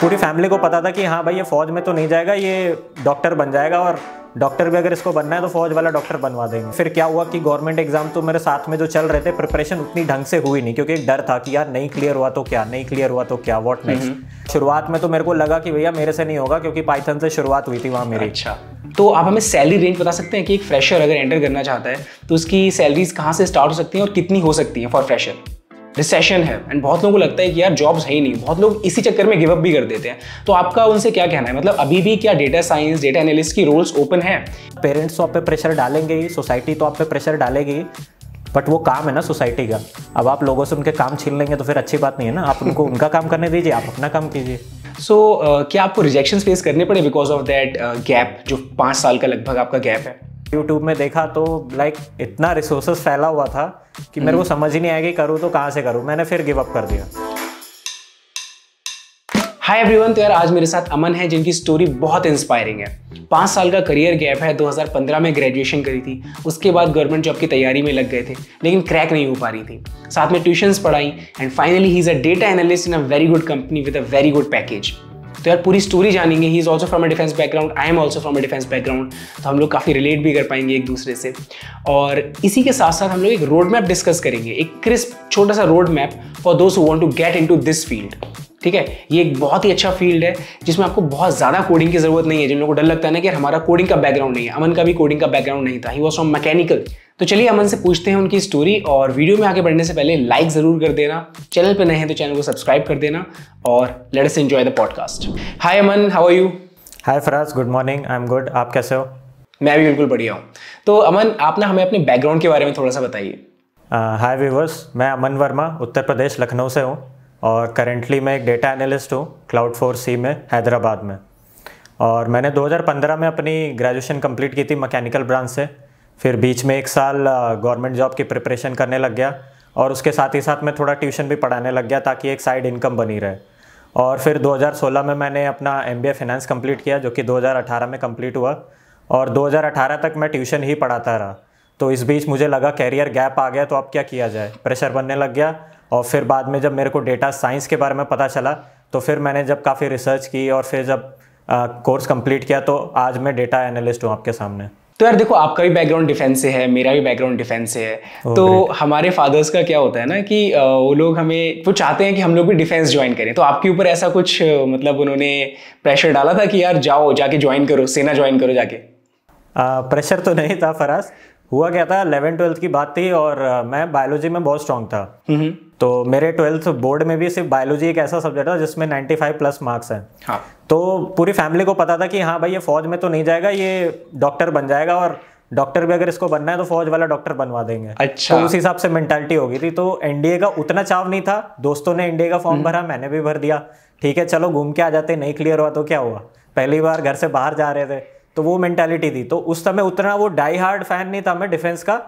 पूरी फैमिली को पता था कि हाँ भाई ये फौज में तो नहीं जाएगा ये डॉक्टर बन जाएगा और डॉक्टर भी अगर इसको बनना है तो फौज वाला डॉक्टर बनवा देंगे फिर क्या हुआ कि गवर्नमेंट एग्जाम तो मेरे साथ में जो चल रहे थे प्रिपरेशन उतनी ढंग से हुई नहीं क्योंकि एक डर था कि यार नहीं क्लियर हुआ तो क्या नहीं क्लियर हुआ तो क्या वॉट नेक्स्ट हम्म। शुरुआत में तो मेरे को लगा कि भैया मेरे से नहीं होगा क्योंकि पाइथन से शुरुआत हुई थी वहाँ मेरी अच्छा तो आप हमें सैलरी रेंज बता सकते हैं कि एक फ्रेशर अगर एंटर करना चाहता है तो उसकी सैलरीज कहाँ से स्टार्ट हो सकती है और कितनी हो सकती है फॉर फ्रेशर रिसेशन है एंड बहुत लोगों को लगता है कि यार जॉब्स है ही नहीं बहुत लोग इसी चक्कर में गिवअप भी कर देते हैं तो आपका उनसे क्या कहना है मतलब अभी भी क्या डेटा साइंस डेटा एनालिस्ट की रोल्स ओपन है पेरेंट्स तो आप पे प्रेशर डालेंगे ही सोसाइटी तो आप पे प्रेशर डालेगी बट वो काम है ना सोसाइटी का अब आप लोगों से उनके काम छीन लेंगे तो फिर अच्छी बात नहीं है ना आप उनको उनका काम करने दीजिए आप अपना काम कीजिए सो so, uh, क्या आपको रिजेक्शन फेस करने पड़े बिकॉज ऑफ दैट गैप जो पाँच साल का लगभग आपका गैप है यूट्यूब में देखा तो लाइक इतना रिसोर्सेस फैला हुआ था कि मेरे को हम्म। समझ ही नहीं आया कि करूँ तो कहाँ से करूँ मैंने फिर गिव अप कर दिया हाय एवरीवन तो यार आज मेरे साथ अमन है जिनकी स्टोरी बहुत इंस्पायरिंग है पाँच साल का करियर गैप है 2015 में ग्रेजुएशन करी थी उसके बाद गवर्नमेंट जॉब की तैयारी में लग गए थे लेकिन क्रैक नहीं हो पा रही थी साथ में ट्यूशंस पढ़ाई and finally he is a data analyst in a very good company with a very good package तो यार पूरी स्टोरी जानेंगे he is also from a defence background I am also from a defence background तो हम लोग काफ़ी relate भी कर पाएंगे एक दूसरे से और इसी के साथ साथ हम लोग एक रोड मैप डिस्कस करेंगे एक क्रिस्प छोटा सा रोड मैप फॉर दोस्त who want to get into this field ठीक है ये एक बहुत ही अच्छा फील्ड है जिसमें आपको बहुत ज़्यादा कोडिंग की ज़रूरत नहीं है जिन लोगों को डर लगता है ना कि हमारा कोडिंग का बैकग्राउंड नहीं है अमन का भी कोडिंग का बैकग्राउंड नहीं था ही वॉज फ्रॉम मैकेनिकल तो चलिए अमन से पूछते हैं उनकी स्टोरी और वीडियो में आगे बढ़ने से पहले लाइक ज़रूर कर देना चैनल पर नए हैं तो चैनल को सब्सक्राइब कर देना और let us enjoy the podcast hi Aman how are you hi Faraz good morning I am good आप कैसे हो मैं भी बिल्कुल बढ़िया हूँ तो अमन आप ना हमें अपने बैकग्राउंड के बारे में थोड़ा सा बताइए हाय uh, व्यूवर्स मैं अमन वर्मा उत्तर प्रदेश लखनऊ से हूँ और करेंटली मैं एक डेटा एनालिस्ट हूँ क्लाउड फोर सी में हैदराबाद में और मैंने 2015 में अपनी ग्रेजुएशन कंप्लीट की थी मैकेनिकल ब्रांच से फिर बीच में एक साल गवर्नमेंट जॉब की प्रिपरेशन करने लग गया और उसके साथ ही साथ मैं थोड़ा ट्यूशन भी पढ़ाने लग गया ताकि एक साइड इनकम बनी रहे और फिर 2016 में मैंने अपना एम बी फाइनेंस कम्प्लीट किया जो कि 2018 में कम्प्लीट हुआ और 2018 तक मैं ट्यूशन ही पढ़ाता रहा तो इस बीच मुझे लगा कैरियर गैप आ गया तो अब क्या किया जाए प्रेशर बनने लग गया और फिर बाद में जब मेरे को डेटा साइंस के बारे में पता चला तो फिर मैंने जब काफ़ी रिसर्च की और फिर जब कोर्स कंप्लीट किया तो आज मैं डेटा एनालिस्ट हूँ आपके सामने तो यार देखो आपका भी बैकग्राउंड डिफेंस से है मेरा भी बैकग्राउंड डिफेंस से है oh, तो great. हमारे फादर्स का क्या होता है ना कि वो लोग हमें वो चाहते हैं कि हम लोग भी डिफेंस ज्वाइन करें तो आपके ऊपर ऐसा कुछ मतलब उन्होंने प्रेशर डाला था कि यार जाओ जाके ज्वाइन करो सेना ज्वाइन करो जाके प्रेशर तो नहीं था फराज हुआ क्या था इलेवन ट्वेल्थ की बात थी और मैं बायोलॉजी में बहुत स्ट्रांग था हम्म। तो मेरे ट्वेल्थ बोर्ड में भी सिर्फ बायोलॉजी एक ऐसा सब्जेक्ट था जिसमें 95 प्लस मार्क्स हैं हाँ। तो पूरी फैमिली को पता था कि हाँ भाई ये फौज में तो नहीं जाएगा ये डॉक्टर बन जाएगा और डॉक्टर भी अगर इसको बनना है तो फौज वाला डॉक्टर बनवा देंगे अच्छा तो उस हिसाब से मेंटालिटी हो गई थी तो एनडीए का उतना चाव नहीं था दोस्तों ने एनडीए का फॉर्म हम्म। भरा मैंने भी भर दिया ठीक है चलो घूम के आ जाते नहीं क्लियर हुआ तो क्या हुआ पहली बार घर से बाहर जा रहे थे तो वो मेंटेलिटी थी तो उस समय उतना वो डाई हार्ड फैन नहीं था मैं डिफेंस का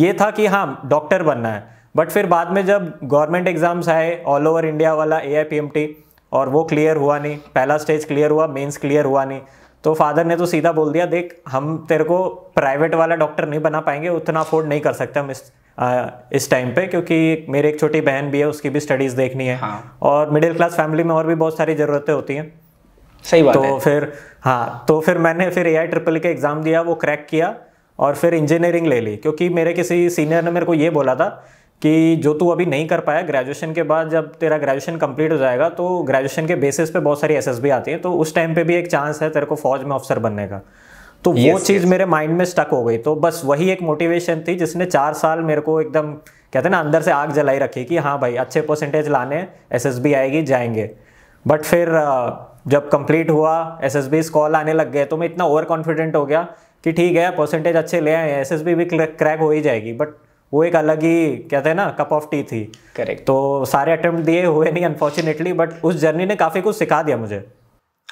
ये था कि हाँ डॉक्टर बनना है बट फिर बाद में जब गवर्नमेंट एग्ज़ाम्स आए ऑल ओवर इंडिया वाला ए और वो क्लियर हुआ नहीं पहला स्टेज क्लियर हुआ मेंस क्लियर हुआ नहीं तो फादर ने तो सीधा बोल दिया देख हम तेरे को प्राइवेट वाला डॉक्टर नहीं बना पाएंगे उतना अफोर्ड नहीं कर सकते हम इस आ, इस टाइम पे क्योंकि मेरी एक छोटी बहन भी है उसकी भी स्टडीज़ देखनी है हाँ। और मिडिल क्लास फैमिली में और भी बहुत सारी ज़रूरतें होती हैं सही बात तो है। फिर हाँ तो फिर मैंने फिर ए आई ट्रिपल के एग्ज़ाम दिया वो क्रैक किया और फिर इंजीनियरिंग ले ली क्योंकि मेरे किसी सीनियर ने मेरे को ये बोला था कि जो तू अभी नहीं कर पाया ग्रेजुएशन के बाद जब तेरा ग्रेजुएशन कंप्लीट हो जाएगा तो ग्रेजुएशन के बेसिस पे बहुत सारी एसएसबी आती है तो उस टाइम पे भी एक चांस है तेरे को फौज में अफसर बनने का तो yes, वो चीज़ yes. मेरे माइंड में स्टक हो गई तो बस वही एक मोटिवेशन थी जिसने चार साल मेरे को एकदम कहते हैं ना अंदर से आग जलाई रखी कि हाँ भाई अच्छे परसेंटेज लाने एस आएगी जाएंगे बट फिर जब कंप्लीट हुआ एस एस कॉल आने लग गए तो मैं इतना ओवर कॉन्फिडेंट हो गया कि ठीक है परसेंटेज अच्छे ले आए एस एस भी क्रैक हो ही जाएगी बट वो एक अलग ही कहते हैं ना कप ऑफ टी थी करेक्ट तो सारे अटेम्प्ट दिए हुए नहीं अनफॉर्चुनेटली बट उस जर्नी ने काफ़ी कुछ सिखा दिया मुझे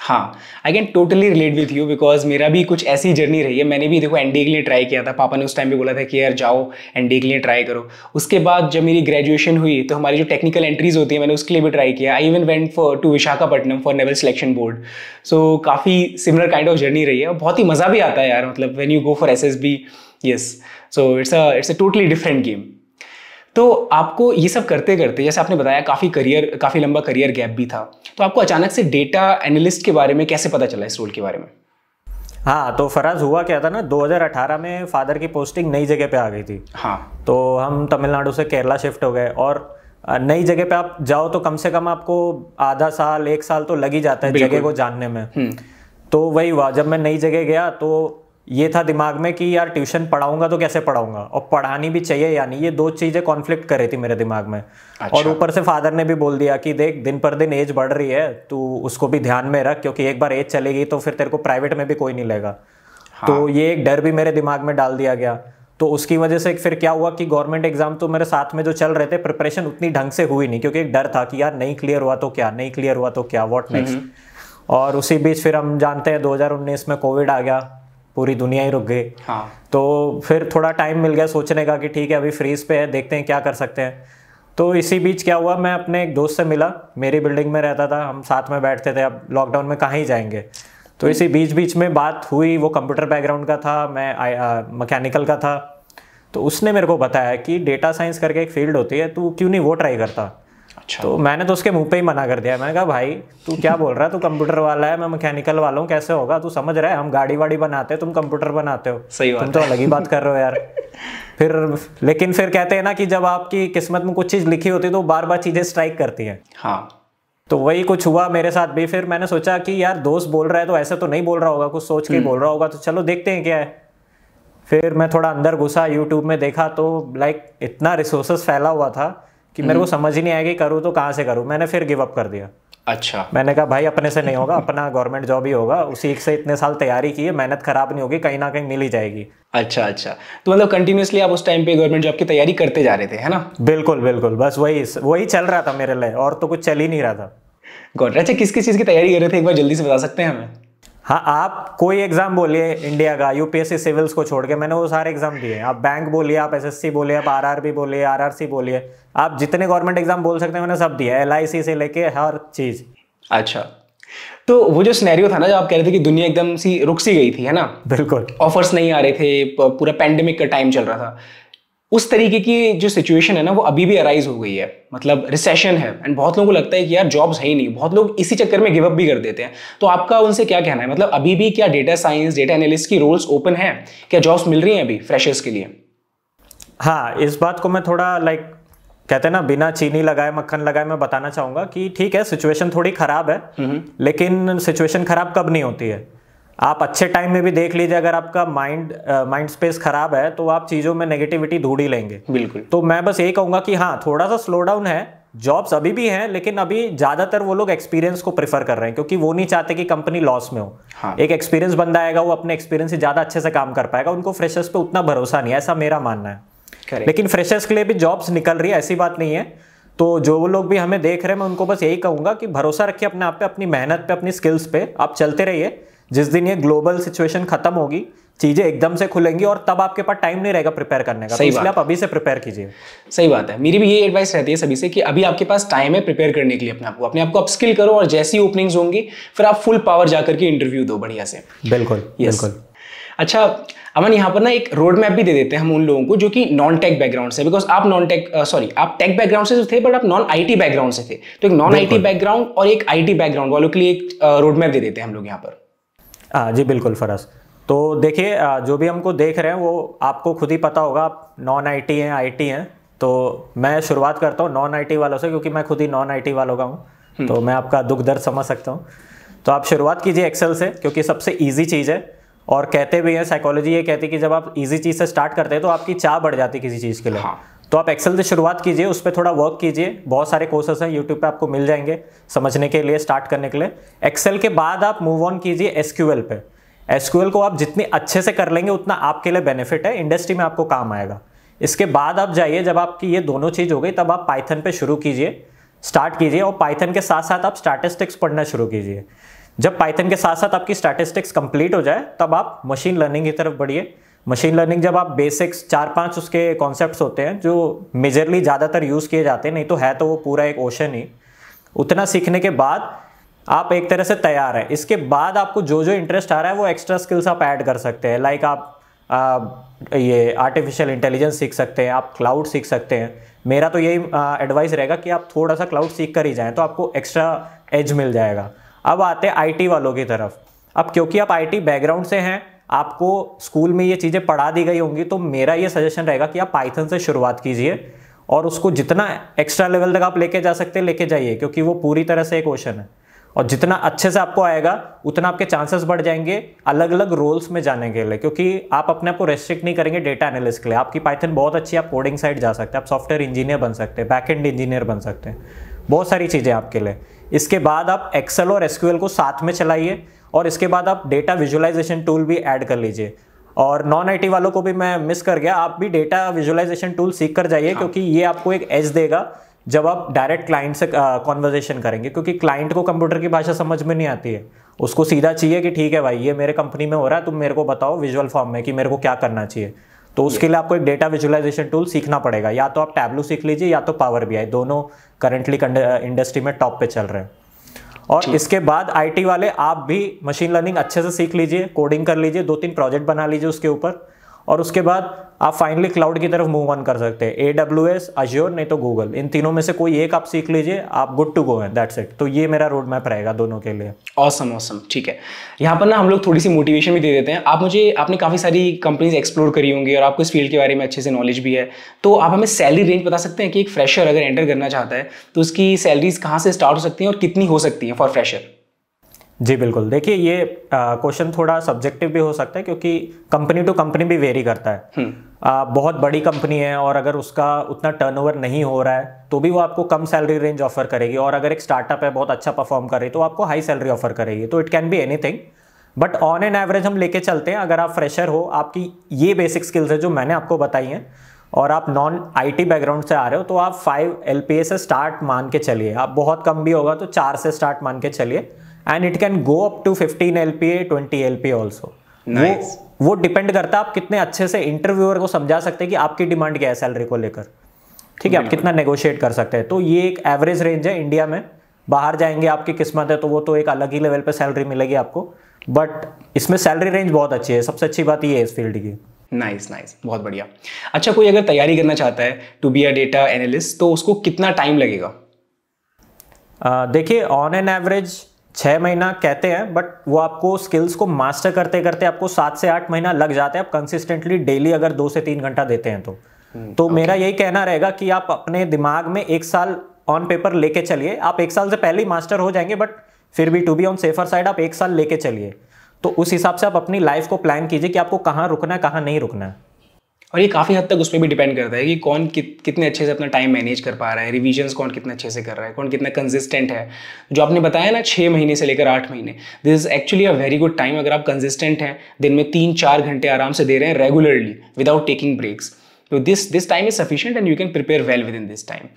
हाँ I can totally relate with you because मेरा भी कुछ ऐसी जर्नी रही है मैंने भी देखो एनडीए के लिए ट्राई किया था पापा ने उस टाइम भी बोला था कि यार जाओ एनडी के लिए ट्राई करो उसके बाद जब मेरी ग्रेजुएशन हुई तो हमारी जो टेक्निकल एंट्रीज होती है मैंने उसके लिए भी ट्राई किया I even went for to Visakhapatnam for naval selection board so काफ़ी सिमिलर काइंड ऑफ जर्नी रही है और बहुत ही मज़ा भी आता है यार मतलब when you go for S S B yes so it's it's a totally different game तो आपको ये सब करते करते जैसे आपने बताया काफ़ी करियर काफ़ी लंबा करियर गैप भी था तो आपको अचानक से डेटा एनालिस्ट के बारे में कैसे पता चला इस रोल के बारे में हाँ तो फराज हुआ क्या था ना 2018 में फादर की पोस्टिंग नई जगह पे आ गई थी हाँ तो हम तमिलनाडु से केरला शिफ्ट हो गए और नई जगह पे आप जाओ तो कम से कम आपको आधा साल एक साल तो लग ही जाता है जगह को जानने में हम्म। तो वही हुआ जब मैं नई जगह गया तो ये था दिमाग में कि यार ट्यूशन पढ़ाऊंगा तो कैसे पढ़ाऊंगा और पढ़ानी भी चाहिए या नहीं ये दो चीज़ें कॉन्फ्लिक्ट कर रही थी मेरे दिमाग में अच्छा। और ऊपर से फादर ने भी बोल दिया कि देख दिन पर दिन एज बढ़ रही है तू उसको भी ध्यान में रख क्योंकि एक बार एज चलेगी तो फिर तेरे को प्राइवेट में भी कोई नहीं लेगा हाँ। तो ये एक डर भी मेरे दिमाग में डाल दिया गया तो उसकी वजह से फिर क्या हुआ कि गवर्नमेंट एग्जाम तो मेरे साथ में जो चल रहे थे प्रिपरेशन उतनी ढंग से हुई नहीं क्योंकि एक डर था कि यार नहीं क्लियर हुआ तो क्या नहीं क्लियर हुआ तो क्या वॉट नेक्स्ट हम्म। और उसी बीच फिर हम जानते हैं 2019 में कोविड आ गया पूरी दुनिया ही रुक गई हाँ। तो फिर थोड़ा टाइम मिल गया सोचने का कि ठीक है अभी फ्रीज पे है देखते हैं क्या कर सकते हैं तो इसी बीच क्या हुआ मैं अपने एक दोस्त से मिला मेरी बिल्डिंग में रहता था हम साथ में बैठते थे अब लॉकडाउन में कहाँ ही जाएंगे तो इसी बीच बीच में बात हुई वो कंप्यूटर बैकग्राउंड का था मैं मकैनिकल का था तो उसने मेरे को बताया कि डेटा साइंस करके एक फील्ड होती है तू क्यों नहीं वो ट्राई करता अच्छा तो मैंने तो उसके मुंह पे ही मना कर दिया मैंने कहा भाई तू क्या बोल रहा है तू कंप्यूटर वाला है मैं मैकेनिकल वाला हूँ कैसे होगा तू समझ रहा है हम गाड़ी वाड़ी बनाते हैं तुम कंप्यूटर बनाते हो सही तुम तो अलग ही बात कर रहे हो यार फिर लेकिन फिर कहते हैं ना कि जब आपकी किस्मत में कुछ चीज़ लिखी होती है तो बार बार चीज़ें स्ट्राइक करती है हाँ। तो वही कुछ हुआ मेरे साथ भी फिर मैंने सोचा कि यार दोस्त बोल रहा है तो ऐसे तो नहीं बोल रहा होगा कुछ सोच के हम्म। बोल रहा होगा तो चलो देखते हैं क्या है फिर मैं थोड़ा अंदर घुसा यूट्यूब में देखा तो लाइक इतना रिसोर्सेस फैला हुआ था कि मेरे को हम्म। समझ ही नहीं आया कि करूँ तो कहाँ से करूँ मैंने फिर गिव अप कर दिया अच्छा मैंने कहा भाई अपने से नहीं होगा अपना गवर्नमेंट जॉब ही होगा उसी से इतने साल तैयारी की है मेहनत खराब नहीं होगी कहीं ना कहीं मिल ही जाएगी अच्छा अच्छा तो मतलब कंटिन्यूसली आप उस टाइम पे गवर्नमेंट जॉब की तैयारी करते जा रहे थे है ना बिल्कुल बिल्कुल बस वही वही चल रहा था मेरे लिए और तो कुछ चल ही नहीं रहा था गौर अच्छा किस किस चीज़ की तैयारी कर रहे थे एक बार जल्दी से बता सकते हैं हमें हाँ आप कोई एग्जाम बोलिए इंडिया का यूपीएससी सिविल्स को छोड़ के मैंने वो सारे एग्जाम दिए आप बैंक बोलिए आप एसएससी बोलिए आप आरआरबी बोलिए आरआरसी बोलिए आप जितने गवर्नमेंट एग्जाम बोल सकते हैं मैंने सब दिया एल से लेके हर चीज़ अच्छा तो वो जो स्नैरियो था ना जो आप कह रहे थे कि दुनिया एकदम सी रुक सी गई थी है ना बिल्कुल ऑफर्स नहीं आ रहे थे पूरा पैंडेमिक का टाइम चल रहा था उस तरीके की जो सिचुएशन है ना वो अभी भी अराइज हो गई है मतलब रिसेशन है एंड बहुत लोगों को लगता है कि यार जॉब्स है ही नहीं बहुत लोग इसी चक्कर में गिवअप भी कर देते हैं तो आपका उनसे क्या कहना है मतलब अभी भी क्या डेटा साइंस डेटा एनालिस्ट की रोल्स ओपन है क्या जॉब्स मिल रही हैं अभी फ्रेशर्स के लिए हाँ इस बात को मैं थोड़ा लाइक कहते हैं ना बिना चीनी लगाए मक्खन लगाए मैं बताना चाहूंगा कि ठीक है सिचुएशन थोड़ी खराब है हम्म। लेकिन सिचुएशन खराब कब नहीं होती है आप अच्छे टाइम में भी देख लीजिए अगर आपका माइंड माइंड स्पेस खराब है तो आप चीज़ों में नेगेटिविटी ढूंढ ही लेंगे बिल्कुल तो मैं बस यही कहूंगा कि हाँ थोड़ा सा स्लो डाउन है जॉब्स अभी भी हैं लेकिन अभी ज़्यादातर वो लोग एक्सपीरियंस को प्रेफर कर रहे हैं क्योंकि वो नहीं चाहते कि कंपनी लॉस में हो हाँ। एक एक्सपीरियंस बंदा आएगा वो अपने एक्सपीरियंस से ज़्यादा अच्छे से काम कर पाएगा उनको फ्रेशर्स पे उतना भरोसा नहीं है ऐसा मेरा मानना है लेकिन फ्रेशर्स के लिए भी जॉब्स निकल रही है ऐसी बात नहीं है तो जो लोग भी हमें देख रहे हैं मैं उनको बस यही कहूंगा कि भरोसा रखिए अपने आप पे अपनी मेहनत पे अपनी स्किल्स पे आप चलते रहिए जिस दिन ये ग्लोबल सिचुएशन खत्म होगी चीजें एकदम से खुलेंगी और तब आपके पास टाइम नहीं रहेगा प्रिपेयर करने का तो सही तो आप अभी से प्रिपेयर कीजिए सही बात है मेरी भी ये एडवाइस रहती है सभी से कि अभी आपके पास टाइम है प्रिपेयर करने के लिए अपने आपको अपने आपको अपस्किल करो और जैसी ओपनिंग्स होंगी फिर आप फुल पावर जाकर के इंटरव्यू दो बढ़िया से बिल्कुल बिल्कुल अच्छा अमन यहाँ पर ना एक रोड मैप भी दे देते हैं हम उन लोगों को जो कि नॉन टेक बैकग्राउंड से बिकॉज आप नॉन टेक सॉरी आप टेक बैकग्राउंड से थे बट आप नॉन आईटी बैकग्राउंड से थे तो एक नॉन आईटी बैकग्राउंड और एक आईटी बैकग्राउंड वालों के लिए एक रोड uh, मैप दे देते हैं हम लोग यहाँ पर हाँ जी बिल्कुल फरस तो देखिए जो भी हमको देख रहे हैं वो आपको खुद ही पता होगा आप नॉन आईटी हैं आईटी हैं तो मैं शुरुआत करता हूँ नॉन आईटी वालों से क्योंकि मैं खुद ही नॉन आईटी वालों का हूँ हम्म। तो मैं आपका दुख दर्द समझ सकता हूँ तो आप शुरुआत कीजिए एक्सेल से क्योंकि सबसे ईजी चीज़ है और कहते भी हैं साइकोलॉजी ये कहती है कि जब आप इजी चीज़ से स्टार्ट करते हैं तो आपकी चाह बढ़ जाती है किसी चीज़ के लिए हाँ। तो आप एक्सेल से शुरुआत कीजिए उस पर थोड़ा वर्क कीजिए बहुत सारे कोर्सेस हैं यूट्यूब पे आपको मिल जाएंगे समझने के लिए स्टार्ट करने के लिए एक्सेल के बाद आप मूव ऑन कीजिए एस पे एस को आप जितनी अच्छे से कर लेंगे उतना आपके लिए बेनिफिट है इंडस्ट्री में आपको काम आएगा इसके बाद आप जाइए जब आपकी ये दोनों चीज़ हो गई तब आप पाइथन पे शुरू कीजिए स्टार्ट कीजिए और पाइथन के साथ साथ आप स्टैटिस्टिक्स पढ़ना शुरू कीजिए जब पाइथन के साथ साथ आपकी स्टैटिस्टिक्स कंप्लीट हो जाए तब आप मशीन लर्निंग की तरफ बढ़िए मशीन लर्निंग जब आप बेसिक्स चार पांच उसके कॉन्सेप्ट होते हैं जो मेजरली ज़्यादातर यूज़ किए जाते हैं नहीं तो है तो वो पूरा एक ओशन ही उतना सीखने के बाद आप एक तरह से तैयार हैं इसके बाद आपको जो जो इंटरेस्ट आ रहा है वो एक्स्ट्रा स्किल्स आप ऐड कर सकते हैं लाइक आप आ, ये आर्टिफिशियल इंटेलिजेंस सीख सकते हैं आप क्लाउड सीख सकते हैं मेरा तो यही एडवाइस रहेगा कि आप थोड़ा सा क्लाउड सीख कर ही जाएँ तो आपको एक्स्ट्रा एज मिल जाएगा अब आते हैं आईटी वालों की तरफ अब क्योंकि आप आईटी बैकग्राउंड से हैं आपको स्कूल में ये चीज़ें पढ़ा दी गई होंगी तो मेरा ये सजेशन रहेगा कि आप पाइथन से शुरुआत कीजिए और उसको जितना एक्स्ट्रा लेवल तक आप लेके जा सकते हैं लेके जाइए क्योंकि वो पूरी तरह से एक ओशन है और जितना अच्छे से आपको आएगा उतना आपके चांसेस बढ़ जाएंगे अलग अलग रोल्स में जाने के लिए क्योंकि आप अपने आप को रेस्ट्रिक्ट नहीं करेंगे डेटा एनालिस के लिए आपकी पाइथन बहुत अच्छी आप कोडिंग साइड जा सकते हैं आप सॉफ्टवेयर इंजीनियर बन सकते हैं बैक इंजीनियर बन सकते हैं बहुत सारी चीज़ें आपके लिए इसके बाद आप एक्सेल और एसक्यूएल को साथ में चलाइए और इसके बाद आप डेटा विजुअलाइजेशन टूल भी ऐड कर लीजिए और नॉन आईटी वालों को भी मैं मिस कर गया आप भी डेटा विजुअलाइजेशन टूल सीख कर जाइए हाँ। क्योंकि ये आपको एक एज देगा जब आप डायरेक्ट क्लाइंट से कॉन्वर्जेशन करेंगे क्योंकि क्लाइंट को कंप्यूटर की भाषा समझ में नहीं आती है उसको सीधा चाहिए कि ठीक है भाई ये मेरे कंपनी में हो रहा है तुम मेरे को बताओ विजुअल फॉर्म में कि मेरे को क्या करना चाहिए तो उसके लिए आपको एक डेटा विजुअलाइजेशन टूल सीखना पड़ेगा या तो आप टैबलू सीख लीजिए या तो पावर बी दोनों करंटली इंडस्ट्री uh, में टॉप पे चल रहे हैं और इसके बाद आईटी वाले आप भी मशीन लर्निंग अच्छे से सीख लीजिए कोडिंग कर लीजिए दो तीन प्रोजेक्ट बना लीजिए उसके ऊपर और उसके बाद आप फाइनली क्लाउड की तरफ मूव ऑन कर सकते हैं ए डब्ल्यू एस अज्योर नहीं तो गूगल इन तीनों में से कोई एक आप सीख लीजिए आप गुड टू गो है दैट्स इट तो ये मेरा रोड मैप रहेगा दोनों के लिए ऑसम ऑसम ठीक है यहाँ पर ना हम लोग थोड़ी सी मोटिवेशन भी दे देते हैं आप मुझे आपने काफ़ी सारी कंपनीज एक्सप्लोर करी होंगी और आपको इस फील्ड के बारे में अच्छे से नॉलेज भी है तो आप हमें सैलरी रेंज बता सकते हैं कि एक फ्रेशर अगर एंटर करना चाहता है तो उसकी सैलरीज कहाँ से स्टार्ट हो सकती हैं और कितनी हो सकती हैं फॉर फ्रेशर जी बिल्कुल देखिए ये क्वेश्चन थोड़ा सब्जेक्टिव भी हो सकता है क्योंकि कंपनी टू कंपनी भी वेरी करता है आ, हम्म। बहुत बड़ी कंपनी है और अगर उसका उतना टर्नओवर नहीं हो रहा है तो भी वो आपको कम सैलरी रेंज ऑफर करेगी और अगर एक स्टार्टअप है बहुत अच्छा परफॉर्म कर रही है तो आपको हाई सैलरी ऑफर करेगी तो it can be anything but on an average हम लेके चलते हैं अगर आप फ्रेशर हो आपकी ये बेसिक स्किल्स है जो मैंने आपको बताई हैं और आप नॉन आईटी बैकग्राउंड से आ रहे हो तो आप फाइव एल से स्टार्ट मान के चलिए आप बहुत कम भी होगा तो चार से स्टार्ट मान के चलिए and it can go up to L P A twenty L P वो वो डिपेंड करता है आप कितने अच्छे से इंटरव्यूअर को समझा सकते हैं कि आपकी डिमांड क्या है सैलरी को लेकर ठीक है आप कितना नेगोशिएट कर सकते हैं तो ये एक एवरेज रेंज है इंडिया में बाहर जाएंगे आपकी किस्मत है तो वो तो एक अलग ही लेवल पे सैलरी मिलेगी आपको बट इसमें सैलरी रेंज बहुत अच्छी है सबसे अच्छी बात ये है इस फील्ड की नाइस nice, नाइस nice, बहुत बढ़िया अच्छा कोई अगर तैयारी करना चाहता है to be a data analyst तो उसको कितना टाइम लगेगा देखिए ऑन एन एवरेज छः महीना कहते हैं बट वो आपको स्किल्स को मास्टर करते करते आपको सात से आठ महीना लग जाते हैं आप कंसिस्टेंटली डेली अगर दो से तीन घंटा देते हैं तो hmm, तो okay. मेरा यही कहना रहेगा कि आप अपने दिमाग में एक साल ऑन पेपर लेके चलिए आप एक साल से पहले ही मास्टर हो जाएंगे बट फिर भी to be on safer side आप एक साल लेके चलिए तो उस हिसाब से आप अपनी लाइफ को प्लान कीजिए कि आपको कहाँ रुकना है कहाँ नहीं रुकना है और ये काफ़ी हद तक उस पर भी डिपेंड करता है कि कौन कि, कितने अच्छे से अपना टाइम मैनेज कर पा रहा है रिविजन कौन कितने अच्छे से कर रहा है कौन कितना कंसिस्टेंट है जो आपने बताया ना छः महीने से लेकर आठ महीने this is actually a very good time अगर आप कंसिस्टेंट हैं दिन में तीन चार घंटे आराम से दे रहे हैं रेगुलरली विदाउट टेकिंग ब्रेक्स तो this this time is sufficient and you can prepare well within this time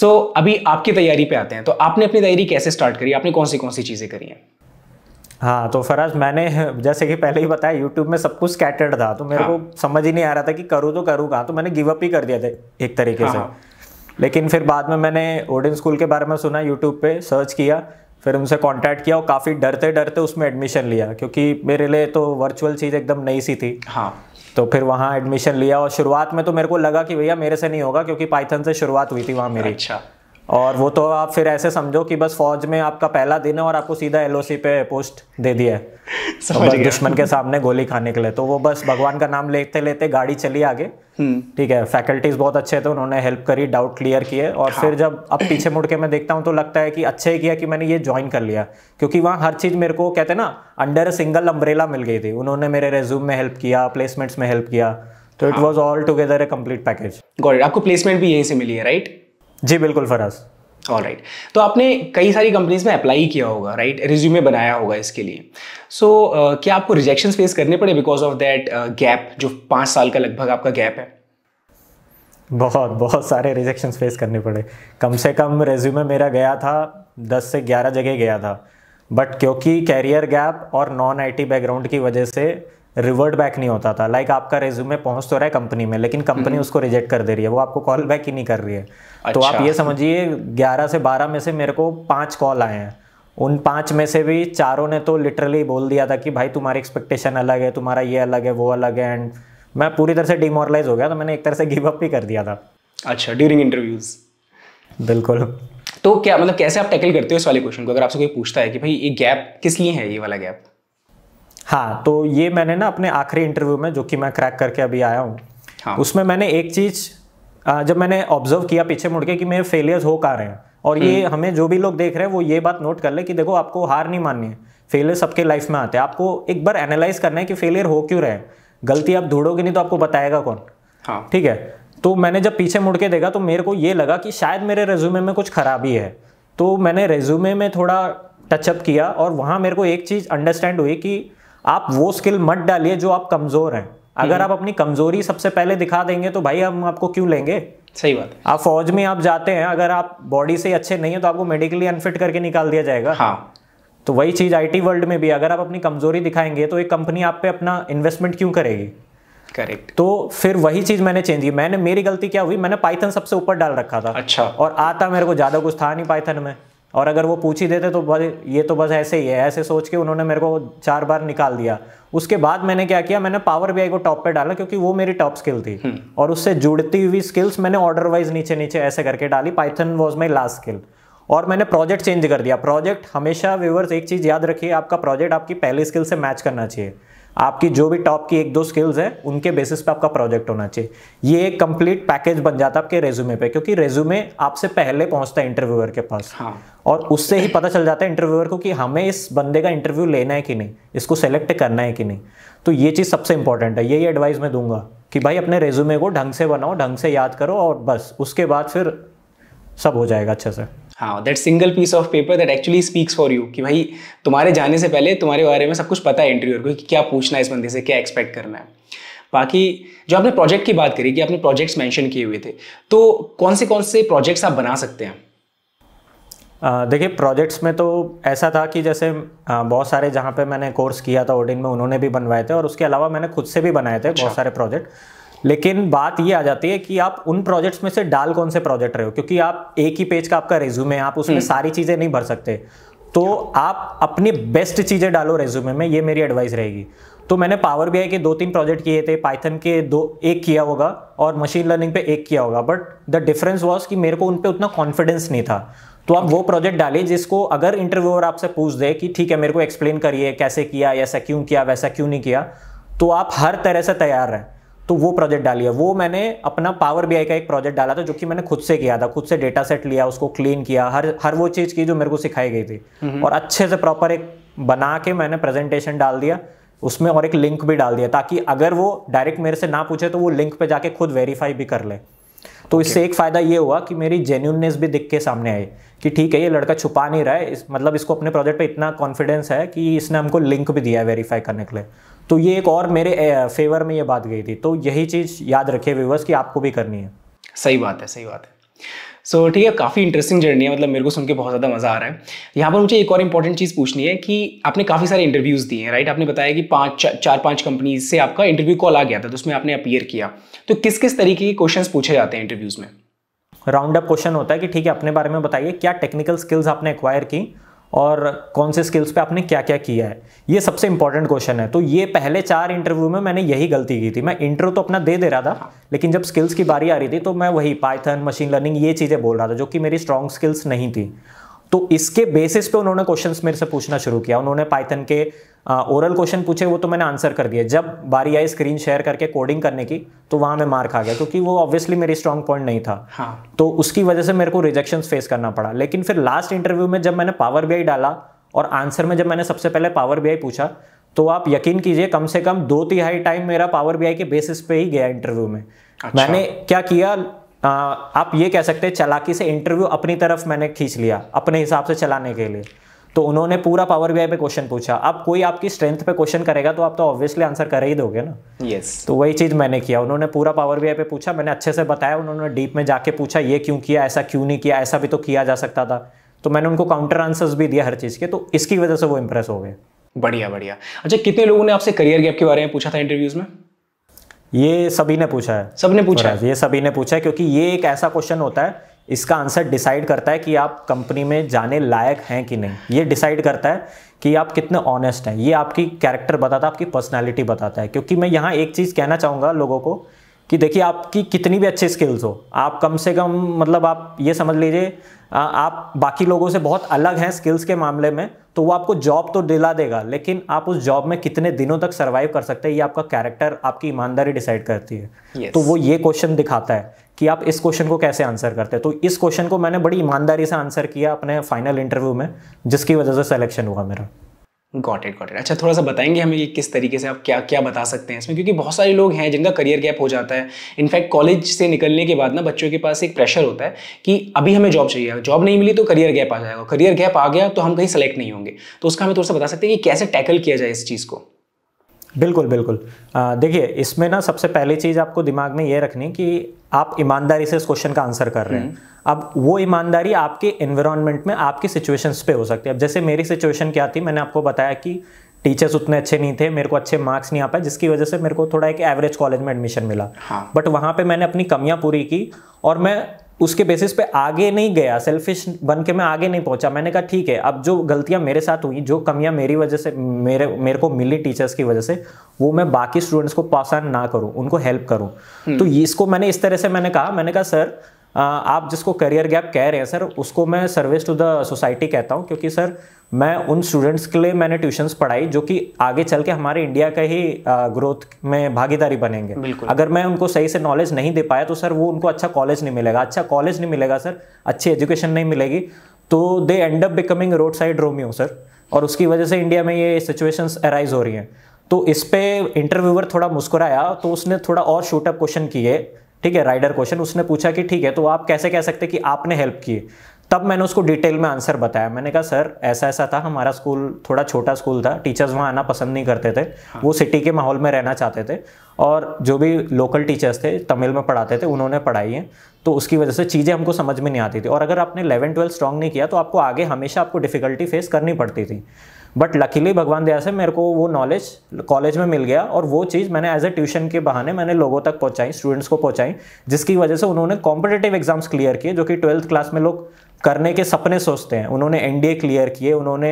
so अभी आपकी तैयारी पे आते हैं तो आपने अपनी तैयारी कैसे स्टार्ट करी आपने कौन सी कौन सी चीज़ें करी हैं हाँ तो फराज मैंने जैसे कि पहले ही बताया यूट्यूब में सब कुछ स्कैटर्ड था तो मेरे हाँ। को समझ ही नहीं आ रहा था कि करूँ तो करूँ कहाँ तो मैंने गिवअप ही कर दिया था एक तरीके हाँ। से हाँ। लेकिन फिर बाद में मैंने ओडिन स्कूल के बारे में सुना यूट्यूब पे सर्च किया फिर उनसे कांटेक्ट किया और काफ़ी डरते डरते उसमें एडमिशन लिया क्योंकि मेरे लिए तो वर्चुअल चीज़ एकदम नई सी थी हाँ तो फिर वहाँ एडमिशन लिया और शुरुआत में तो मेरे को लगा कि भैया मेरे से नहीं होगा क्योंकि पाइथन से शुरुआत हुई थी वहाँ मेरी अच्छा और वो तो आप फिर ऐसे समझो कि बस फौज में आपका पहला दिन है और आपको सीधा एलओसी पे पोस्ट दे दिया है समझ दुश्मन के सामने गोली खाने के लिए तो वो बस भगवान का नाम लेते लेते गाड़ी चली आगे हम्म। ठीक है फैकल्टीज बहुत अच्छे थे उन्होंने हेल्प करी डाउट क्लियर किए और हाँ। फिर जब अब पीछे मुड़ के मैं देखता हूँ तो लगता है कि अच्छा ही किया कि मैंने ये ज्वाइन कर लिया क्योंकि वहाँ हर चीज़ मेरे को कहते ना अंडर सिंगल अम्ब्रेला मिल गई थी उन्होंने मेरे रेज्यूम में हेल्प किया प्लेसमेंट्स में हेल्प किया तो it was all together a complete package आपको प्लेसमेंट भी यहीं से मिली है राइट जी बिल्कुल फराज ऑल राइट right. तो आपने कई सारी कंपनीज में अप्लाई किया होगा राइट right? रिज्यूमे बनाया होगा इसके लिए सो so, uh, क्या आपको रिजेक्शन फेस करने पड़े बिकॉज ऑफ दैट गैप जो पाँच साल का लगभग आपका गैप है बहुत बहुत सारे रिजेक्शन फेस करने पड़े कम से कम रेज्यूमे मेरा गया था दस से ग्यारह जगह गया था बट क्योंकि कैरियर गैप और नॉन आईटी बैकग्राउंड की वजह से रिवर्ट बैक नहीं होता था लाइक like आपका रेज्यूमे पहुंच तो रहा है कंपनी में लेकिन कंपनी हम्म। उसको रिजेक्ट कर दे रही है वो आपको कॉल बैक ही नहीं कर रही है अच्छा। तो आप अच्छा। ये समझिए ग्यारह से बारह में से मेरे को पाँच कॉल आए हैं उन पाँच में से भी चारों ने तो लिटरली बोल दिया था कि भाई तुम्हारी एक्सपेक्टेशन अलग है तुम्हारा ये अलग है वो अलग है एंड मैं पूरी तरह से डिमोरलाइज हो गया तो मैंने एक तरह से गिव अप भी कर दिया था अच्छा ड्यूरिंग इंटरव्यूज बिल्कुल तो क्या मतलब कैसे आप टैकल करते हो इस वाले क्वेश्चन को अगर आपसे कोई पूछता है कि भाई ये गैप किस लिए है ये वाला गैप हाँ तो ये मैंने ना अपने आखिरी इंटरव्यू में जो कि मैं क्रैक करके अभी आया हूँ हाँ। उसमें मैंने एक चीज़ जब मैंने ऑब्जर्व किया पीछे मुड़ के कि मेरे फेलियर्स हो कहाँ रहे हैं और ये हम्म। हमें जो भी लोग देख रहे हैं वो ये बात नोट कर ले कि देखो आपको हार नहीं माननी है फेलियर सबके लाइफ में आते हैं आपको एक बार एनालाइज करना है कि फेलियर हो क्यों रहे गलती आप ढूंढोगे नहीं तो आपको बताएगा कौन हाँ। ठीक है तो मैंने जब पीछे मुड़ के देखा तो मेरे को ये लगा कि शायद मेरे रेज्यूमे में कुछ खराबी है तो मैंने रेज्यूमे में थोड़ा टचअप किया और वहाँ मेरे को एक चीज़ अंडरस्टैंड हुई कि आप वो स्किल मत डालिए जो आप कमजोर हैं अगर हम्म। आप अपनी कमजोरी सबसे पहले दिखा देंगे तो भाई हम आपको क्यों लेंगे सही बात है आप फौज में आप जाते हैं अगर आप बॉडी से अच्छे नहीं है तो आपको मेडिकली अनफिट करके निकाल दिया जाएगा हाँ तो वही चीज़ आईटी वर्ल्ड में भी अगर आप अपनी कमजोरी दिखाएंगे तो एक कंपनी आप पे अपना इन्वेस्टमेंट क्यों करेगी करेक्ट तो फिर वही चीज मैंने चेंज की मैंने मेरी गलती क्या हुई मैंने पाइथन सबसे ऊपर डाल रखा था अच्छा और आता मेरे को ज्यादा कुछ था नहीं पाइथन में और अगर वो पूछ ही देते तो बस ये तो बस ऐसे ही है ऐसे सोच के उन्होंने मेरे को चार बार निकाल दिया उसके बाद मैंने क्या किया मैंने पावर बी को टॉप पे डाला क्योंकि वो मेरी टॉप स्किल थी हम्म। और उससे जुड़ती हुई स्किल्स मैंने ऑर्डर वाइज नीचे नीचे ऐसे करके डाली Python was my last skill और मैंने प्रोजेक्ट चेंज कर दिया प्रोजेक्ट हमेशा व्यूवर्स एक चीज़ याद रखिए आपका प्रोजेक्ट आपकी पहली स्किल से मैच करना चाहिए आपकी जो भी टॉप की एक दो स्किल्स है उनके बेसिस पे आपका प्रोजेक्ट होना चाहिए ये एक कंप्लीट पैकेज बन जाता है आपके रेज्यूमे पे क्योंकि रेज्यूमे आपसे पहले पहुंचता है इंटरव्यूअर के पास हाँ। और उससे ही पता चल जाता है इंटरव्यूअर को कि हमें इस बंदे का इंटरव्यू लेना है कि नहीं इसको सेलेक्ट करना है कि नहीं तो ये चीज़ सबसे इंपॉर्टेंट है यही एडवाइस मैं दूंगा कि भाई अपने रेज्यूमे को ढंग से बनाओ ढंग से याद करो और बस उसके बाद फिर सब हो जाएगा अच्छे से हाँ that single piece of paper that actually speaks for you कि भाई तुम्हारे जाने से पहले तुम्हारे बारे में सब कुछ पता है इंटरव्यूअर को कि क्या पूछना है इस बंदे से क्या एक्सपेक्ट करना है बाकी जो आपने प्रोजेक्ट की बात करी कि आपने प्रोजेक्ट्स मेंशन किए हुए थे तो कौन से कौन से प्रोजेक्ट्स आप बना सकते हैं देखिए प्रोजेक्ट्स में तो ऐसा था कि जैसे बहुत सारे जहाँ पे मैंने कोर्स किया था ओडिन में उन्होंने भी बनवाए थे और उसके अलावा मैंने खुद से भी बनाए थे अच्छा। बहुत सारे प्रोजेक्ट लेकिन बात ये आ जाती है कि आप उन प्रोजेक्ट्स में से डाल कौन से प्रोजेक्ट रहे हो क्योंकि आप एक ही पेज का आपका रेज्यूम है आप उसमें हम्म। सारी चीज़ें नहीं भर सकते तो आप अपनी बेस्ट चीज़ें डालो रेज्यूमे में ये मेरी एडवाइस रहेगी तो मैंने पावर बी के दो तीन प्रोजेक्ट किए थे पाइथन के दो एक किया होगा और मशीन लर्निंग पे एक किया होगा बट द डिफरेंस वॉज कि मेरे को उन पर उतना कॉन्फिडेंस नहीं था तो आप वो प्रोजेक्ट डालिए जिसको अगर इंटरव्यूअर आपसे पूछ दे कि ठीक है मेरे को एक्सप्लेन करिए कैसे किया ऐसा क्यों किया वैसा क्यों नहीं किया तो आप हर तरह से तैयार रहें तो वो प्रोजेक्ट डाली है वो मैंने अपना पावर बी का एक प्रोजेक्ट डाला था जो कि मैंने खुद से किया था खुद से डेटा सेट लिया उसको क्लीन किया हर हर वो चीज़ की जो मेरे को सिखाई गई थी हम्म। और अच्छे से प्रॉपर एक बना के मैंने प्रेजेंटेशन डाल दिया उसमें और एक लिंक भी डाल दिया ताकि अगर वो डायरेक्ट मेरे से ना पूछे तो वो लिंक पे जाके खुद वेरीफाई भी कर ले तो okay. इससे एक फ़ायदा ये हुआ कि मेरी जेन्यूननेस भी दिख के सामने आई कि ठीक है ये लड़का छुपा नहीं रहा है इस मतलब इसको अपने प्रोजेक्ट पे इतना कॉन्फिडेंस है कि इसने हमको लिंक भी दिया है वेरीफाई करने के लिए तो ये एक और मेरे फेवर में ये बात गई थी तो यही चीज़ याद रखिए व्यूवर्स कि आपको भी करनी है सही बात है सही बात है सो so, ठीक है काफ़ी इंटरेस्टिंग जर्नी है मतलब मेरे को सुन के बहुत ज़्यादा मज़ा आ रहा है यहाँ पर मुझे एक और इंपॉर्टेंट चीज़ पूछनी है कि आपने काफ़ी सारे इंटरव्यूज़ दिए हैं राइट आपने बताया कि पाँच चा, चार पाँच कंपनीज से आपका इंटरव्यू कॉल आ गया था तो उसमें आपने अपीयर किया तो किस किस तरीके के क्वेश्चन पूछे जाते हैं इंटरव्यूज़ में राउंड अप क्वेश्चन होता है कि ठीक है अपने बारे में बताइए क्या टेक्निकल स्किल्स आपने एक्वायर की और कौन से स्किल्स पे आपने क्या क्या किया है ये सबसे इंपॉर्टेंट क्वेश्चन है तो ये पहले चार इंटरव्यू में मैंने यही गलती की थी मैं इंटरव्यू तो अपना दे दे रहा था हाँ। लेकिन जब स्किल्स की बारी आ रही थी तो मैं वही पाइथन मशीन लर्निंग ये चीज़ें बोल रहा था जो कि मेरी स्ट्रॉन्ग स्किल्स नहीं थी तो इसके बेसिस पे उन्होंने क्वेश्चंस मेरे से पूछना शुरू किया उन्होंने पाइथन के ओरल क्वेश्चन पूछे वो तो मैंने आंसर कर दिया जब बारी आई स्क्रीन शेयर करके कोडिंग करने की तो वहां मैं मार खा गया क्योंकि वो ऑब्वियसली मेरी स्ट्रॉन्ग पॉइंट नहीं था हाँ. तो उसकी वजह से मेरे को रिजेक्शन फेस करना पड़ा लेकिन फिर लास्ट इंटरव्यू में जब मैंने पावर बी डाला और आंसर में जब मैंने सबसे पहले पावर बी पूछा तो आप यकीन कीजिए कम से कम दो तिहाई टाइम मेरा पावर बी के बेसिस पे ही गया इंटरव्यू में अच्छा। मैंने क्या किया आ, आप ये कह सकते हैं चलाकी से इंटरव्यू अपनी तरफ मैंने खींच लिया अपने हिसाब से चलाने के लिए तो उन्होंने पूरा पावर बी पे क्वेश्चन पूछा अब कोई आपकी स्ट्रेंथ पे क्वेश्चन करेगा तो आप तो ऑब्वियसली आंसर कर ही दोगे ना यस yes. तो वही चीज़ मैंने किया उन्होंने पूरा पावर बी पे पूछा मैंने अच्छे से बताया उन्होंने डीप में जाके पूछा ये क्यों किया ऐसा क्यों नहीं किया ऐसा भी तो किया जा सकता था तो मैंने उनको काउंटर आंसर्स भी दिया हर चीज़ के तो इसकी वजह से वो इम्प्रेस हो गए बढ़िया बढ़िया अच्छा कितने लोगों ने आपसे करियर गैप के बारे में पूछा था इंटरव्यूज़ में ये सभी ने पूछा है सबने पूछा है ये सभी ने पूछा है क्योंकि ये एक ऐसा क्वेश्चन होता है इसका आंसर डिसाइड करता है कि आप कंपनी में जाने लायक हैं कि नहीं ये डिसाइड करता है कि आप कितने ऑनेस्ट हैं ये आपकी कैरेक्टर बताता है आपकी पर्सनैलिटी बताता है क्योंकि मैं यहाँ एक चीज़ कहना चाहूँगा लोगों को कि देखिए आपकी कितनी भी अच्छी स्किल्स हो आप कम से कम मतलब आप ये समझ लीजिए आप बाकी लोगों से बहुत अलग हैं स्किल्स के मामले में तो वो आपको जॉब तो दिला देगा लेकिन आप उस जॉब में कितने दिनों तक सर्वाइव कर सकते हैं ये आपका कैरेक्टर आपकी ईमानदारी डिसाइड करती है yes. तो वो ये क्वेश्चन दिखाता है कि आप इस क्वेश्चन को कैसे आंसर करते हैं तो इस क्वेश्चन को मैंने बड़ी ईमानदारी से आंसर किया अपने फाइनल इंटरव्यू में जिसकी वजह से सिलेक्शन हुआ मेरा गॉट इट गॉट इट अच्छा थोड़ा सा बताएंगे हमें कि किस तरीके से आप क्या क्या बता सकते हैं इसमें क्योंकि बहुत सारे लोग हैं जिनका करियर गैप हो जाता है इनफैक्ट कॉलेज से निकलने के बाद ना बच्चों के पास एक प्रेशर होता है कि अभी हमें जॉब चाहिए जॉब नहीं मिली तो करियर गैप आ जाएगा करियर गैप आ गया तो हम कहीं सेलेक्ट नहीं होंगे तो उसका हमें थोड़ा सा बता सकते हैं कि कैसे टैकल किया जाए इस चीज़ को बिल्कुल बिल्कुल देखिए इसमें ना सबसे पहली चीज़ आपको दिमाग में ये रखनी कि आप ईमानदारी से इस क्वेश्चन का आंसर कर रहे हैं हम्म। अब वो ईमानदारी आपके एनवायरनमेंट में आपकी सिचुएशंस पे हो सकती है अब जैसे मेरी सिचुएशन क्या थी मैंने आपको बताया कि टीचर्स उतने अच्छे नहीं थे मेरे को अच्छे मार्क्स नहीं आ पाए जिसकी वजह से मेरे को थोड़ा एक एवरेज कॉलेज में एडमिशन मिला हाँ। बट वहाँ पर मैंने अपनी कमियाँ पूरी की और मैं उसके बेसिस पे आगे नहीं गया सेल्फिश बन के मैं आगे नहीं पहुंचा मैंने कहा ठीक है अब जो गलतियां मेरे साथ हुई जो कमियां मेरी वजह से मेरे मेरे को मिली टीचर्स की वजह से वो मैं बाकी स्टूडेंट्स को पसंद ना करूं उनको हेल्प करूं हम्म। तो इसको मैंने इस तरह से मैंने कहा मैंने कहा सर आप जिसको करियर गैप कह रहे हैं सर उसको मैं सर्विस टू द सोसाइटी कहता हूँ क्योंकि सर मैं उन स्टूडेंट्स के लिए मैंने ट्यूशन्स पढ़ाई जो कि आगे चल के हमारे इंडिया का ही ग्रोथ में भागीदारी बनेंगे अगर मैं उनको सही से नॉलेज नहीं दे पाया तो सर वो उनको अच्छा कॉलेज नहीं मिलेगा अच्छा कॉलेज नहीं मिलेगा सर अच्छी एजुकेशन नहीं मिलेगी तो they end up becoming road side Romeo sir और उसकी वजह से इंडिया में ये सिचुएशन अराइज हो रही हैं तो इस पर इंटरव्यूअर थोड़ा मुस्कुराया तो उसने थोड़ा और शूटअप क्वेश्चन किए ठीक है राइडर क्वेश्चन उसने पूछा कि ठीक है तो आप कैसे कह सकते कि आपने हेल्प किए तब मैंने उसको डिटेल में आंसर बताया मैंने कहा सर ऐसा ऐसा था हमारा स्कूल थोड़ा छोटा स्कूल था टीचर्स वहाँ आना पसंद नहीं करते थे हाँ। वो सिटी के माहौल में रहना चाहते थे और जो भी लोकल टीचर्स थे तमिल में पढ़ाते थे उन्होंने पढ़ाई है तो उसकी वजह से चीज़ें हमको समझ में नहीं आती थी और अगर आपने इलेवन ट्वेल्थ स्ट्रॉन्ग नहीं किया तो आपको आगे हमेशा आपको डिफ़िकल्टी फेस करनी पड़ती थी बट लकीली भगवान दया से मेरे को वो नॉलेज कॉलेज में मिल गया और वो चीज़ मैंने एज ए ट्यूशन के बहाने मैंने लोगों तक पहुँचाई स्टूडेंट्स को पहुँचाई जिसकी वजह से उन्होंने कॉम्पिटेटिव एग्जाम्स क्लियर किए जो कि ट्वेल्थ क्लास में लोग करने के सपने सोचते हैं उन्होंने एनडीए क्लियर किए उन्होंने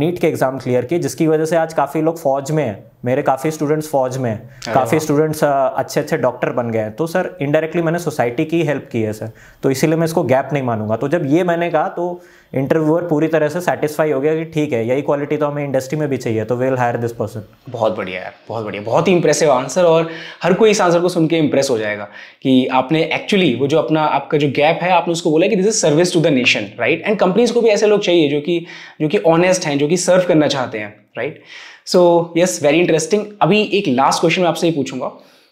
नीट के एग्जाम क्लियर किए जिसकी वजह से आज काफ़ी लोग फौज में हैं मेरे काफ़ी स्टूडेंट्स फौज में हैं काफ़ी स्टूडेंट्स अच्छे अच्छे डॉक्टर बन गए हैं तो सर इनडायरेक्टली मैंने सोसाइटी की हेल्प की है सर तो इसीलिए मैं इसको गैप नहीं मानूंगा तो जब ये मैंने कहा तो इंटरव्यूअर पूरी तरह से सेटिस्फाई हो गया कि ठीक है यही क्वालिटी तो हमें इंडस्ट्री में भी चाहिए तो विल हायर दिस पर्सन बहुत बढ़िया यार बहुत बढ़िया बहुत ही इंप्रेसिव आंसर और हर कोई इस आंसर को सुन के इंप्रेस हो जाएगा कि आपने एक्चुअली वो जो अपना आपका जो गैप है आपने उसको बोला कि this is service to the nation ambition right and companies को भी ऐसे लोग चाहिए जो कि जो कि ऑनेस्ट हैं जो कि सर्व करना चाहते हैं right so yes very interesting अभी एक लास्ट क्वेश्चन मैं आपसे ये पूछूंगा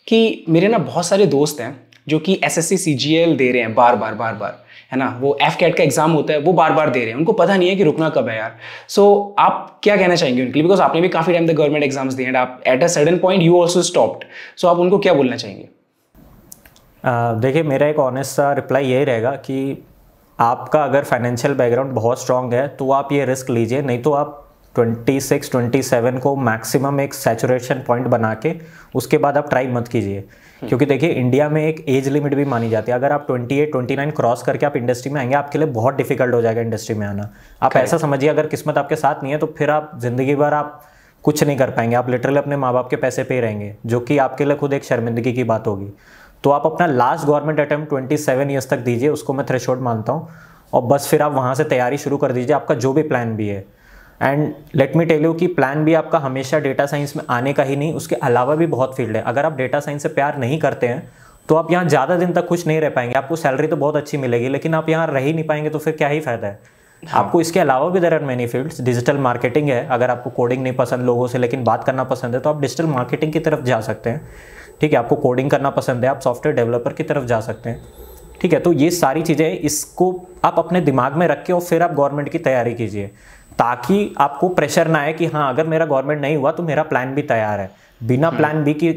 कि मेरे ना बहुत सारे दोस्त हैं जो कि एस एस दे रहे हैं बार बार बार बार है ना वो एफ कैट का एग्जाम होता है वो बार बार दे रहे हैं उनको पता नहीं है कि रुकना कब है यार सो so, आप क्या कहना चाहेंगे उनके लिए बिकॉज आपने भी काफ़ी टाइम तक गवर्नमेंट एग्जाम्स दिए एंड आप at a sudden point you also stopped so आप उनको क्या बोलना चाहेंगे देखिए मेरा एक ऑनेस्ट सा रिप्लाई यही रहेगा कि आपका अगर फाइनेंशियल बैकग्राउंड बहुत स्ट्रांग है तो आप ये रिस्क लीजिए नहीं तो आप 26, 27 को मैक्सिमम एक सैचुरेशन पॉइंट बना के उसके बाद आप ट्राई मत कीजिए हम्म। क्योंकि देखिए इंडिया में एक एज लिमिट भी मानी जाती है अगर आप 28, 29 क्रॉस करके आप इंडस्ट्री में आएंगे आपके लिए बहुत डिफिकल्ट हो जाएगा इंडस्ट्री में आना आप ऐसा समझिए अगर किस्मत आपके साथ नहीं है तो फिर आप जिंदगी भर आप कुछ नहीं कर पाएंगे आप लिटरली अपने माँ बाप के पैसे पे ही रहेंगे जो कि आपके लिए खुद एक शर्मिंदगी की बात होगी तो आप अपना last government attempt twenty seven years तक दीजिए उसको मैं थ्रेश मानता हूँ और बस फिर आप वहाँ से तैयारी शुरू कर दीजिए आपका जो भी प्लान भी है and let me tell you कि प्लान भी आपका हमेशा डेटा साइंस में आने का ही नहीं उसके अलावा भी बहुत फील्ड है अगर आप डेटा साइंस से प्यार नहीं करते हैं तो आप यहाँ ज़्यादा दिन तक खुश नहीं रह पाएंगे आपको सैलरी तो बहुत अच्छी मिलेगी लेकिन आप यहाँ रह ही नहीं पाएंगे तो फिर क्या ही फ़ायदा है हाँ। आपको इसके अलावा भी there are many fields digital marketing है अगर आपको कोडिंग नहीं पसंद लोगों से लेकिन बात करना पसंद है तो आप डिजिटल मार्केटिंग की तरफ जा सकते हैं ठीक है आपको कोडिंग करना पसंद है आप सॉफ्टवेयर डेवलपर की तरफ जा सकते हैं ठीक है तो ये सारी चीज़ें इसको आप अपने दिमाग में रख के और फिर आप गवर्नमेंट की तैयारी कीजिए ताकि आपको प्रेशर ना आए कि हाँ अगर मेरा गवर्नमेंट नहीं हुआ तो मेरा प्लान भी तैयार है बिना प्लान बी के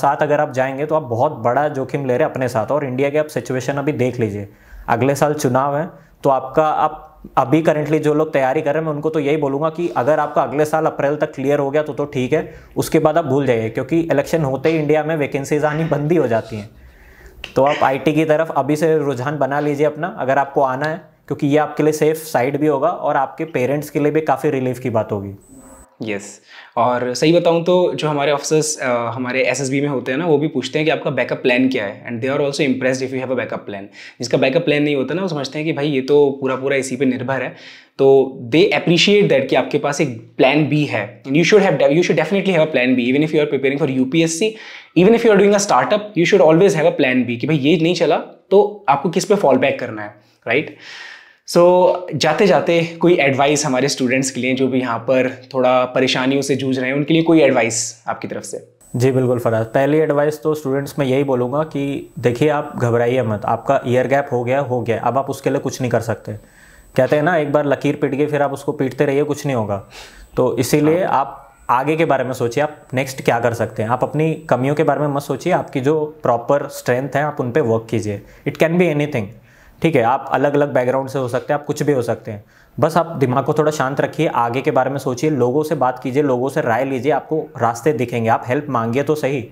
साथ अगर आप जाएंगे तो आप बहुत बड़ा जोखिम ले रहे हैं अपने साथ और इंडिया के आप सिचुएशन अभी देख लीजिए अगले साल चुनाव है तो आपका आप अभी करेंटली जो लोग तैयारी कर रहे हैं मैं उनको तो यही बोलूंगा कि अगर आपका अगले साल अप्रैल तक क्लियर हो गया तो तो ठीक है उसके बाद आप भूल जाइए क्योंकि इलेक्शन होते ही इंडिया में वैकेंसीज आनी बंद ही हो जाती हैं तो आप आईटी की तरफ अभी से रुझान बना लीजिए अपना अगर आपको आना है क्योंकि ये आपके लिए सेफ साइड भी होगा और आपके पेरेंट्स के लिए भी काफ़ी रिलीफ की बात होगी यस yes. और सही बताऊं तो जो हमारे ऑफिसर्स हमारे एसएसबी में होते हैं ना वो भी पूछते हैं कि आपका बैकअप प्लान क्या है and they are also impressed if you have a backup plan जिसका बैकअप प्लान नहीं होता ना वो समझते हैं कि भाई ये तो पूरा पूरा इसी पे निर्भर है तो दे अप्रिशिएट दैट कि आपके पास एक प्लान बी है and you should have you should definitely have a plan B even if you are preparing for C even if you are doing a startup you should always have a plan B कि भाई ये नहीं चला तो आपको किस पे fall back करना है राइट right? सो so, जाते जाते कोई एडवाइस हमारे स्टूडेंट्स के लिए जो भी यहाँ पर थोड़ा परेशानियों से जूझ रहे हैं उनके लिए कोई एडवाइस आपकी तरफ से जी बिल्कुल फराज पहली एडवाइस तो स्टूडेंट्स में यही बोलूँगा कि देखिए आप घबराइए मत आपका ईयर गैप हो गया हो गया अब आप उसके लिए कुछ नहीं कर सकते कहते हैं ना एक बार लकीर पीट गई फिर आप उसको पीटते रहिए कुछ नहीं होगा तो इसीलिए हाँ। आप आगे के बारे में सोचिए आप नेक्स्ट क्या कर सकते हैं आप अपनी कमियों के बारे में मत सोचिए आपकी जो प्रॉपर स्ट्रेंथ है आप उन पर वर्क कीजिए इट कैन बी एनीथिंग ठीक है आप अलग अलग बैकग्राउंड से हो सकते हैं आप कुछ भी हो सकते हैं बस आप दिमाग को थोड़ा शांत रखिए आगे के बारे में सोचिए लोगों से बात कीजिए लोगों से राय लीजिए आपको रास्ते दिखेंगे आप हेल्प मांगिए तो सही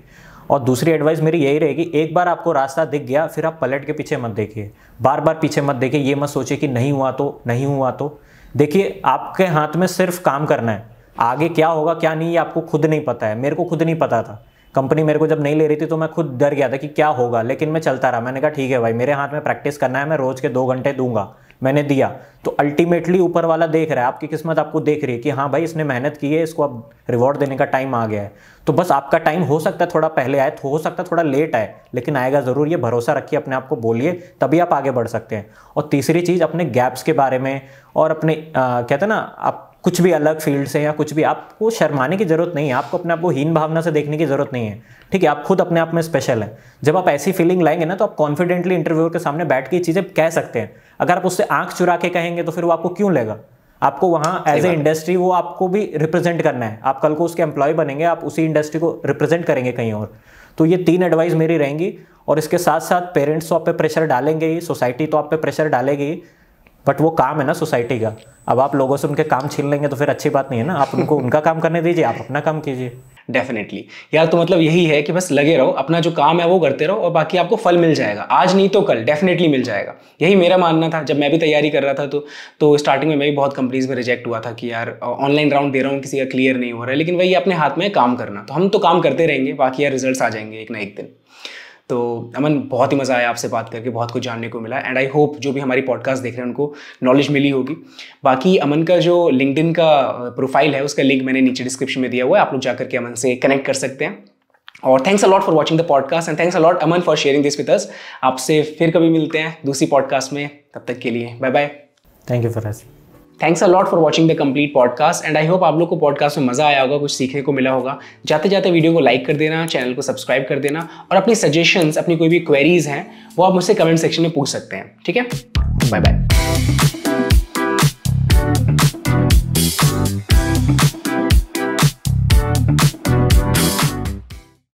और दूसरी एडवाइस मेरी यही रहेगी एक बार आपको रास्ता दिख गया फिर आप पलट के पीछे मत देखिए बार बार पीछे मत देखिए ये मत सोचिए कि नहीं हुआ तो नहीं हुआ तो देखिए आपके हाथ में सिर्फ काम करना है आगे क्या होगा क्या नहीं ये आपको खुद नहीं पता है मेरे को खुद नहीं पता था कंपनी मेरे को जब नहीं ले रही थी तो मैं खुद डर गया था कि क्या होगा लेकिन मैं चलता रहा मैंने कहा ठीक है भाई मेरे हाथ में प्रैक्टिस करना है मैं रोज़ के दो घंटे दूंगा मैंने दिया तो अल्टीमेटली ऊपर वाला देख रहा है आपकी किस्मत आपको देख रही है कि हाँ भाई इसने मेहनत की है इसको अब रिवॉर्ड देने का टाइम आ गया है तो बस आपका टाइम हो सकता है थोड़ा पहले आए हो सकता है थोड़ा लेट आए लेकिन आएगा ज़रूर ये भरोसा रखिए अपने आप को बोलिए तभी आप आगे बढ़ सकते हैं और तीसरी चीज़ अपने गैप्स के बारे में और अपने आ, कहते हैं ना आप कुछ भी अलग फील्ड से या कुछ भी आपको शर्माने की ज़रूरत नहीं है आपको अपने आप को हीन भावना से देखने की ज़रूरत नहीं है ठीक है आप खुद अपने आप में स्पेशल है जब आप ऐसी फीलिंग लाएंगे ना तो आप कॉन्फिडेंटली इंटरव्यूअर के सामने बैठ के चीज़ें कह सकते हैं अगर आप उससे आंख चुरा के कहेंगे तो फिर वो आपको क्यों लेगा आपको वहाँ एज ए इंडस्ट्री वो आपको भी रिप्रेजेंट करना है आप कल को उसके एम्प्लॉय बनेंगे आप उसी इंडस्ट्री को रिप्रेजेंट करेंगे कहीं और तो ये तीन एडवाइस मेरी रहेंगी और इसके साथ साथ पेरेंट्स तो आप पे प्रेशर डालेंगे ही सोसाइटी तो आप पे प्रेशर डालेगी बट वो काम है ना सोसाइटी का अब आप लोगों से उनके काम छीन लेंगे तो फिर अच्छी बात नहीं है ना आप उनको उनका काम करने दीजिए आप अपना काम कीजिए डेफिनेटली यार तो मतलब यही है कि बस लगे रहो अपना जो काम है वो करते रहो और बाकी आपको फल मिल जाएगा आज नहीं तो कल डेफिनेटली मिल जाएगा यही मेरा मानना था जब मैं भी तैयारी कर रहा था तो तो स्टार्टिंग में मैं भी बहुत कंपनीज में रिजेक्ट हुआ था कि यार ऑनलाइन राउंड दे रहा हूँ किसी का क्लियर नहीं हो रहा है लेकिन वही अपने हाथ में काम करना तो हम तो काम करते रहेंगे बाकी यार रिजल्ट आ जाएंगे एक ना एक दिन तो अमन बहुत ही मज़ा आया आपसे बात करके बहुत कुछ जानने को मिला एंड आई होप जो भी हमारी पॉडकास्ट देख रहे हैं उनको नॉलेज मिली होगी बाकी अमन का जो लिंकडिन का प्रोफाइल है उसका लिंक मैंने नीचे डिस्क्रिप्शन में दिया हुआ है आप लोग जा करके अमन से कनेक्ट कर सकते हैं और thanks a lot for watching the podcast and thanks a lot Aman for sharing this with us आपसे फिर कभी मिलते हैं दूसरी पॉडकास्ट में तब तक के लिए bye bye thank you for thanks a lot for watching the complete podcast and I hope आप लोग को पॉडकास्ट में मजा आया होगा कुछ सीखने को मिला होगा जाते जाते वीडियो को लाइक कर देना चैनल को सब्सक्राइब कर देना और अपनी सजेशंस अपनी कोई भी क्वेरीज हैं वो आप मुझसे कमेंट सेक्शन में पूछ सकते हैं ठीक है बाय बाय